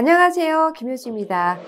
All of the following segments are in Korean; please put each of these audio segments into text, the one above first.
안녕하세요. 김효주입니다.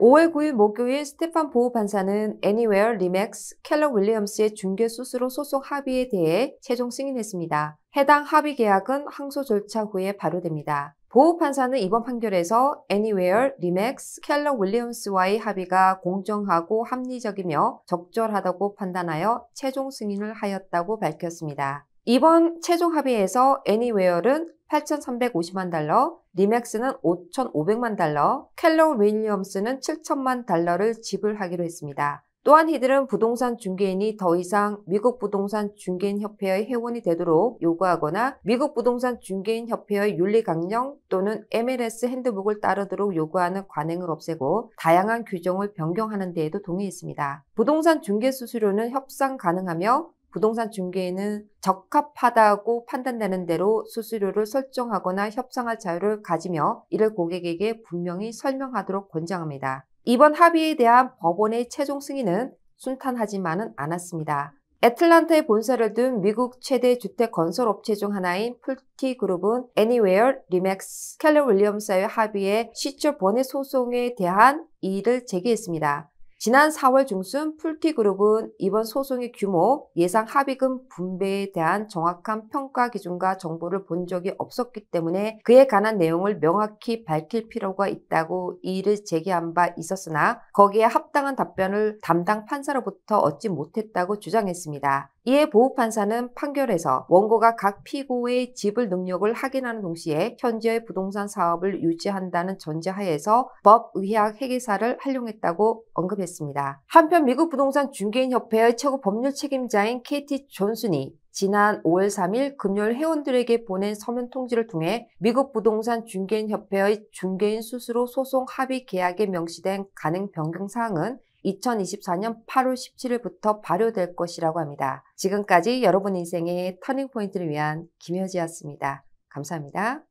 5월구일 목요일 스테판 보호 판사는 애니웨어 리맥스 켈러 윌리엄스의 중개 수수료 소속 합의에 대해 최종 승인했습니다. 해당 합의 계약은 항소 절차 후에 발효됩니다. 보호 판사는 이번 판결에서 애니웨어 리맥스 켈러 윌리엄스와의 합의가 공정하고 합리적이며 적절하다고 판단하여 최종 승인을 하였다고 밝혔습니다. 이번 최종 합의에서 애니웨어는 8,350만 달러, 리맥스는 5,500만 달러, 켈러 윌리엄스는 7천만 달러를 지불하기로 했습니다. 또한 이들은 부동산 중개인이 더 이상 미국 부동산 중개인 협회의 회원이 되도록 요구하거나 미국 부동산 중개인 협회의 윤리 강령 또는 MLS 핸드북을 따르도록 요구하는 관행을 없애고 다양한 규정을 변경하는 데에도 동의했습니다. 부동산 중개 수수료는 협상 가능하며 부동산 중개인은 적합하다고 판단되는 대로 수수료를 설정하거나 협상할 자유를 가지며 이를 고객에게 분명히 설명하도록 권장합니다. 이번 합의에 대한 법원의 최종 승인은 순탄하지만은 않았습니다. 애틀란타에 본사를 둔 미국 최대 주택 건설 업체 중 하나인 풀티 그룹은 애니웨어 리맥스 켈러 윌리엄스와의 합의에 시처 번외 소송에 대한 이의를 제기했습니다. 지난 4월 중순 풀티그룹은 이번 소송의 규모, 예상 합의금 분배에 대한 정확한 평가 기준과 정보를 본 적이 없었기 때문에 그에 관한 내용을 명확히 밝힐 필요가 있다고 이의를 제기한 바 있었으나 거기에 합당한 답변을 담당 판사로부터 얻지 못했다고 주장했습니다. 이에 보호판사는 판결에서 원고가 각 피고의 지불 능력을 확인하는 동시에 현재의 부동산 사업을 유지한다는 전제하에서 법의학 회계사를 활용했다고 언급했습니다. 한편 미국 부동산 중개인협회의 최고 법률 책임자인 케이티 존슨이 지난 5월 3일 금요일 회원들에게 보낸 서면 통지를 통해 미국 부동산 중개인협회의 중개인 수수로 소송 합의 계약에 명시된 가능 변경 사항은 2024년 8월 17일부터 발효될 것이라고 합니다. 지금까지 여러분 인생의 터닝포인트를 위한 김효지였습니다. 감사합니다.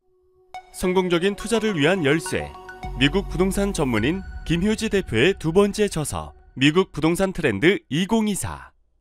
성공적인 투자를 위한 열쇠 미국 부동산 전문인 김효지 대표의 두 번째 저서 미국 부동산 트렌드 2024